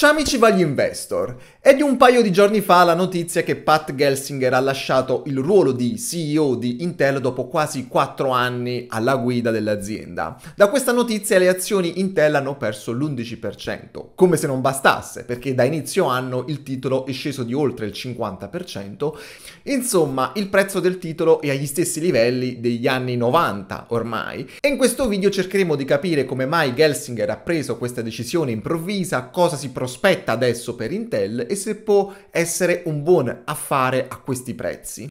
Ciao amici Value Investor, è di un paio di giorni fa la notizia che Pat Gelsinger ha lasciato il ruolo di CEO di Intel dopo quasi 4 anni alla guida dell'azienda. Da questa notizia le azioni Intel hanno perso l'11%, come se non bastasse, perché da inizio anno il titolo è sceso di oltre il 50%, insomma il prezzo del titolo è agli stessi livelli degli anni 90 ormai, e in questo video cercheremo di capire come mai Gelsinger ha preso questa decisione improvvisa, cosa si prospetta prospetta adesso per Intel e se può essere un buon affare a questi prezzi.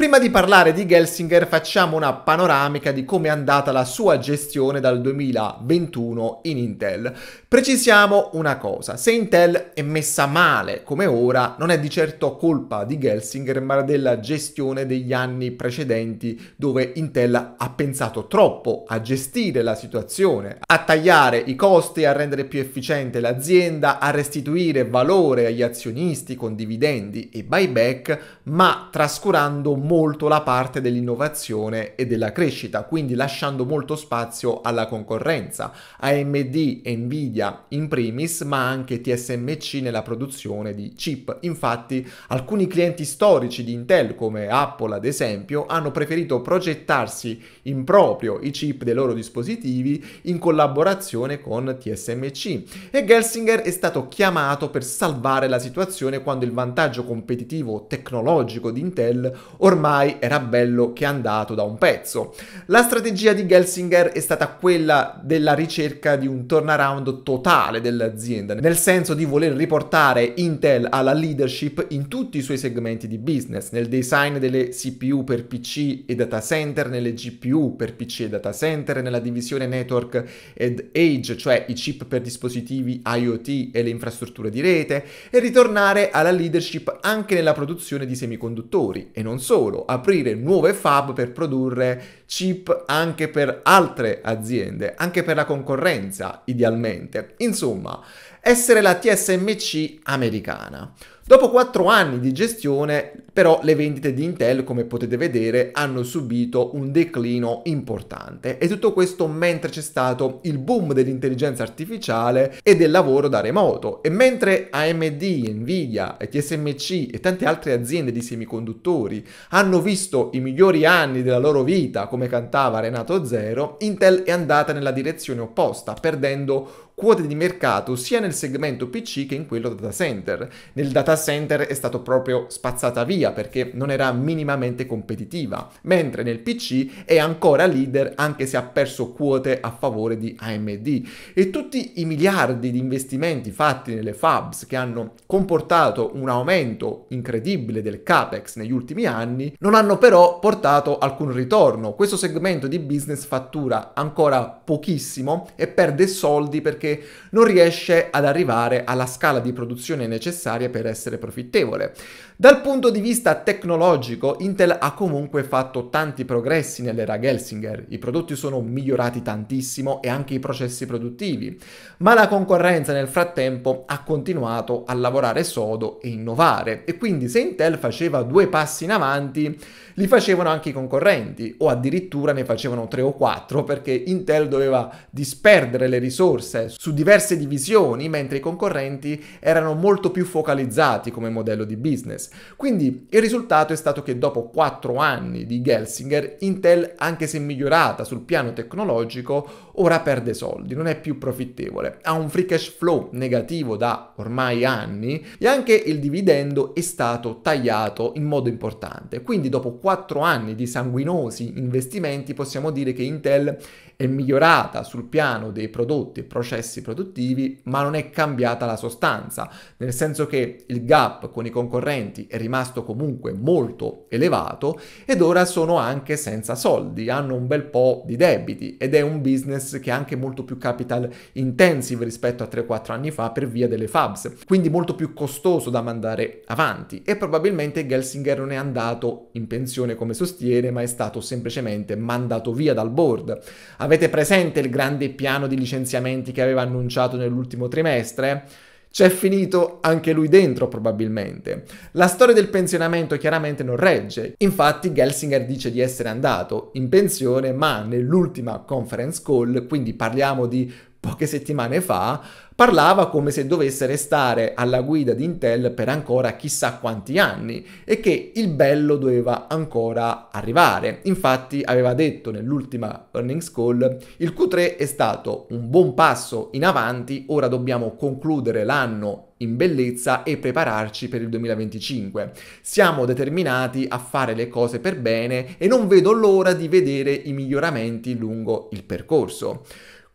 Prima di parlare di Gelsinger facciamo una panoramica di come è andata la sua gestione dal 2021 in Intel. Precisiamo una cosa, se Intel è messa male come ora non è di certo colpa di Gelsinger ma della gestione degli anni precedenti dove Intel ha pensato troppo a gestire la situazione, a tagliare i costi, a rendere più efficiente l'azienda, a restituire valore agli azionisti con dividendi e buyback ma trascurando molto molto la parte dell'innovazione e della crescita, quindi lasciando molto spazio alla concorrenza. AMD, e Nvidia in primis, ma anche TSMC nella produzione di chip. Infatti, alcuni clienti storici di Intel, come Apple ad esempio, hanno preferito progettarsi in proprio i chip dei loro dispositivi in collaborazione con TSMC. E Gelsinger è stato chiamato per salvare la situazione quando il vantaggio competitivo tecnologico di Intel ormai ormai era bello che è andato da un pezzo. La strategia di Gelsinger è stata quella della ricerca di un turnaround totale dell'azienda, nel senso di voler riportare Intel alla leadership in tutti i suoi segmenti di business, nel design delle CPU per PC e data center, nelle GPU per PC e data center, nella divisione network ed edge, cioè i chip per dispositivi IoT e le infrastrutture di rete, e ritornare alla leadership anche nella produzione di semiconduttori e non solo lavoro, aprire nuove fab per produrre chip anche per altre aziende, anche per la concorrenza idealmente. Insomma, essere la TSMC americana. Dopo 4 anni di gestione, però, le vendite di Intel, come potete vedere, hanno subito un declino importante e tutto questo mentre c'è stato il boom dell'intelligenza artificiale e del lavoro da remoto e mentre AMD, Nvidia, TSMC e tante altre aziende di semiconduttori hanno visto i migliori anni della loro vita, come cantava Renato Zero, Intel è andata nella direzione opposta, perdendo quote di mercato sia nel segmento PC che in quello data center. Nel data center è stato proprio spazzata via perché non era minimamente competitiva, mentre nel PC è ancora leader anche se ha perso quote a favore di AMD e tutti i miliardi di investimenti fatti nelle fabs che hanno comportato un aumento incredibile del capex negli ultimi anni non hanno però portato alcun ritorno. Questo segmento di business fattura ancora pochissimo e perde soldi perché non riesce ad arrivare alla scala di produzione necessaria per essere essere profittevole. Dal punto di vista tecnologico, Intel ha comunque fatto tanti progressi nell'era Gelsinger, i prodotti sono migliorati tantissimo e anche i processi produttivi, ma la concorrenza nel frattempo ha continuato a lavorare sodo e innovare e quindi se Intel faceva due passi in avanti, li facevano anche i concorrenti o addirittura ne facevano tre o quattro perché Intel doveva disperdere le risorse su diverse divisioni mentre i concorrenti erano molto più focalizzati adottati come modello di business. Quindi il risultato è stato che dopo quattro anni di Gelsinger, Intel, anche se migliorata sul piano tecnologico, ora perde soldi, non è più profittevole, ha un free cash flow negativo da ormai anni e anche il dividendo è stato tagliato in modo importante. Quindi dopo quattro anni di sanguinosi investimenti possiamo dire che Intel è migliorata sul piano dei prodotti e processi produttivi, ma non è cambiata la sostanza, nel senso che il gap con i concorrenti è rimasto comunque molto elevato ed ora sono anche senza soldi, hanno un bel po' di debiti ed è un business che è anche molto più capital intensive rispetto a 3-4 anni fa per via delle FABs, quindi molto più costoso da mandare avanti e probabilmente Gelsinger non è andato in pensione come sostiene ma è stato semplicemente mandato via dal board. Avete presente il grande piano di licenziamenti che aveva annunciato nell'ultimo trimestre? c'è finito anche lui dentro probabilmente. La storia del pensionamento chiaramente non regge, infatti Gelsinger dice di essere andato in pensione ma nell'ultima conference call, quindi parliamo di poche settimane fa, parlava come se dovesse restare alla guida di Intel per ancora chissà quanti anni e che il bello doveva ancora arrivare. Infatti aveva detto nell'ultima earnings call, il Q3 è stato un buon passo in avanti, ora dobbiamo concludere l'anno in bellezza e prepararci per il 2025. Siamo determinati a fare le cose per bene e non vedo l'ora di vedere i miglioramenti lungo il percorso.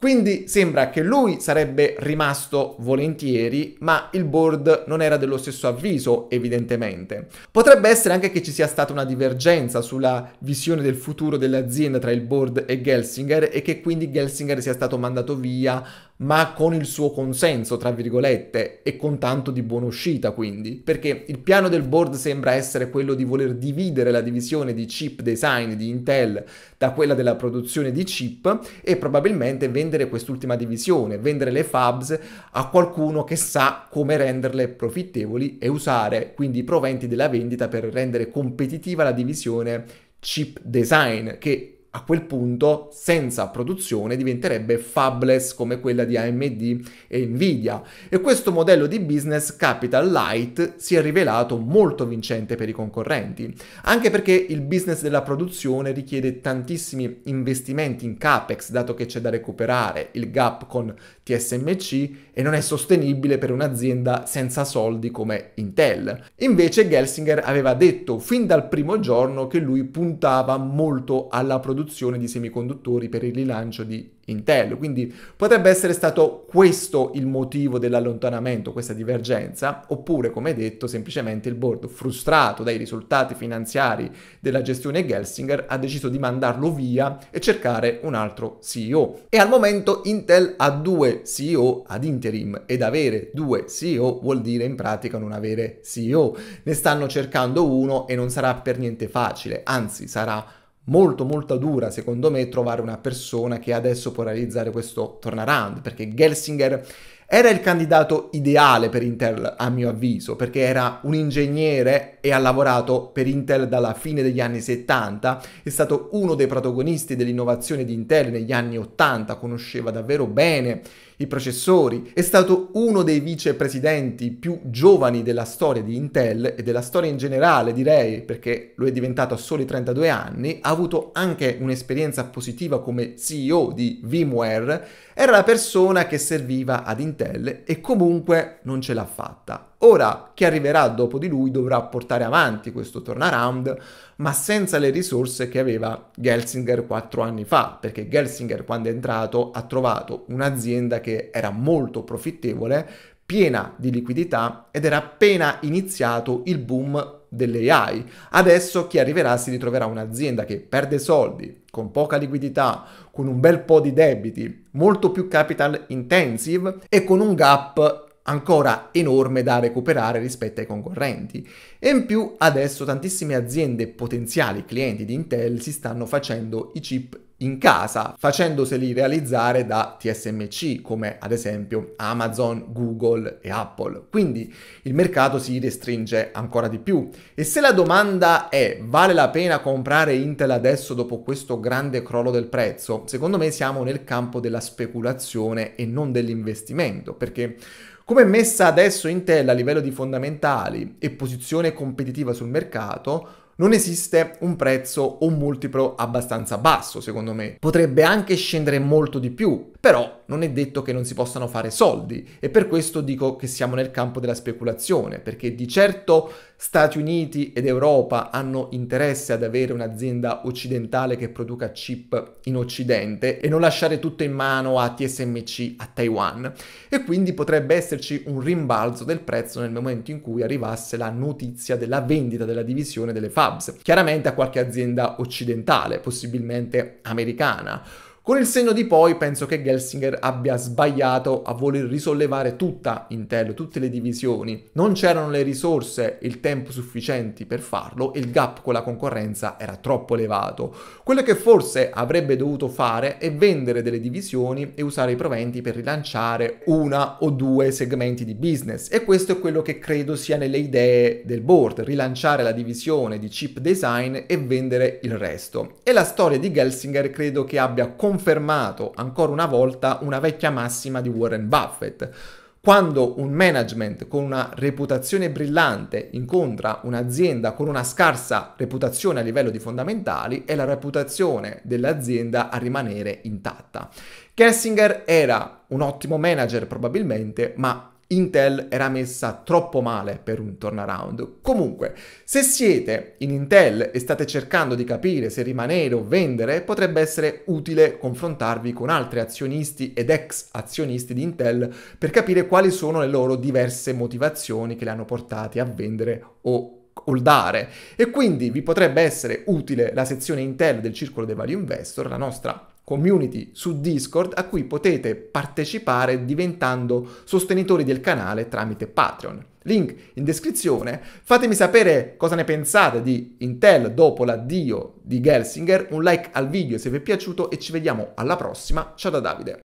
Quindi sembra che lui sarebbe rimasto volentieri, ma il board non era dello stesso avviso, evidentemente. Potrebbe essere anche che ci sia stata una divergenza sulla visione del futuro dell'azienda tra il board e Gelsinger e che quindi Gelsinger sia stato mandato via ma con il suo consenso, tra virgolette, e con tanto di buona uscita quindi, perché il piano del board sembra essere quello di voler dividere la divisione di chip design di Intel da quella della produzione di chip e probabilmente vendere quest'ultima divisione, vendere le fabs a qualcuno che sa come renderle profittevoli e usare quindi i proventi della vendita per rendere competitiva la divisione chip design che a quel punto senza produzione diventerebbe fabless come quella di AMD e Nvidia e questo modello di business capital light si è rivelato molto vincente per i concorrenti, anche perché il business della produzione richiede tantissimi investimenti in capex dato che c'è da recuperare il gap con TSMC e non è sostenibile per un'azienda senza soldi come Intel. Invece Gelsinger aveva detto fin dal primo giorno che lui puntava molto alla produzione produzione di semiconduttori per il rilancio di Intel. Quindi potrebbe essere stato questo il motivo dell'allontanamento, questa divergenza, oppure come detto semplicemente il board frustrato dai risultati finanziari della gestione Gelsinger ha deciso di mandarlo via e cercare un altro CEO. E al momento Intel ha due CEO ad interim ed avere due CEO vuol dire in pratica non avere CEO. Ne stanno cercando uno e non sarà per niente facile, anzi sarà molto molto dura secondo me trovare una persona che adesso può realizzare questo turnaround perché Gelsinger era il candidato ideale per Intel, a mio avviso, perché era un ingegnere e ha lavorato per Intel dalla fine degli anni 70, è stato uno dei protagonisti dell'innovazione di Intel negli anni 80, conosceva davvero bene i processori, è stato uno dei vicepresidenti più giovani della storia di Intel e della storia in generale, direi, perché lo è diventato a soli 32 anni, ha avuto anche un'esperienza positiva come CEO di VMware, era la persona che serviva ad Intel parentelle e comunque non ce l'ha fatta. Ora chi arriverà dopo di lui dovrà portare avanti questo turnaround, ma senza le risorse che aveva Gelsinger quattro anni fa, perché Gelsinger quando è entrato ha trovato un'azienda che era molto profittevole, piena di liquidità ed era appena iniziato il boom dell'AI. Adesso chi arriverà si ritroverà un'azienda che perde soldi, con poca liquidità, con un bel po' di debiti, molto più capital intensive e con un gap ancora enorme da recuperare rispetto ai concorrenti. E in più adesso tantissime aziende potenziali clienti di Intel si stanno facendo i chip in casa, facendoseli realizzare da TSMC come ad esempio Amazon, Google e Apple. Quindi il mercato si restringe ancora di più. E se la domanda è vale la pena comprare Intel adesso dopo questo grande crollo del prezzo? Secondo me siamo nel campo della speculazione e non dell'investimento, perché come messa adesso Intel a livello di fondamentali e posizione competitiva sul mercato, non esiste un prezzo o un multiplo abbastanza basso, secondo me. Potrebbe anche scendere molto di più, però non è detto che non si possano fare soldi e per questo dico che siamo nel campo della speculazione, perché di certo Stati Uniti ed Europa hanno interesse ad avere un'azienda occidentale che produca chip in Occidente e non lasciare tutto in mano a TSMC a Taiwan e quindi potrebbe esserci un rimbalzo del prezzo nel momento in cui arrivasse la notizia della vendita della divisione delle Fabs, chiaramente a qualche azienda occidentale, possibilmente americana con il segno di poi penso che Gelsinger abbia sbagliato a voler risollevare tutta Intel, tutte le divisioni. Non c'erano le risorse e il tempo sufficienti per farlo e il gap con la concorrenza era troppo elevato. Quello che forse avrebbe dovuto fare è vendere delle divisioni e usare i proventi per rilanciare una o due segmenti di business e questo è quello che credo sia nelle idee del board, rilanciare la divisione di chip design e vendere il resto. E la storia di Gelsinger credo che abbia confermato confermato ancora una volta una vecchia massima di Warren Buffett. Quando un management con una reputazione brillante incontra un'azienda con una scarsa reputazione a livello di fondamentali, è la reputazione dell'azienda a rimanere intatta. Kessinger era un ottimo manager probabilmente, ma Intel era messa troppo male per un turnaround. Comunque, se siete in Intel e state cercando di capire se rimanere o vendere, potrebbe essere utile confrontarvi con altri azionisti ed ex azionisti di Intel per capire quali sono le loro diverse motivazioni che le hanno portate a vendere o holdare. E quindi vi potrebbe essere utile la sezione Intel del Circolo dei Vari Investor, la nostra community su Discord a cui potete partecipare diventando sostenitori del canale tramite Patreon. Link in descrizione. Fatemi sapere cosa ne pensate di Intel dopo l'addio di Gelsinger, un like al video se vi è piaciuto e ci vediamo alla prossima. Ciao da Davide.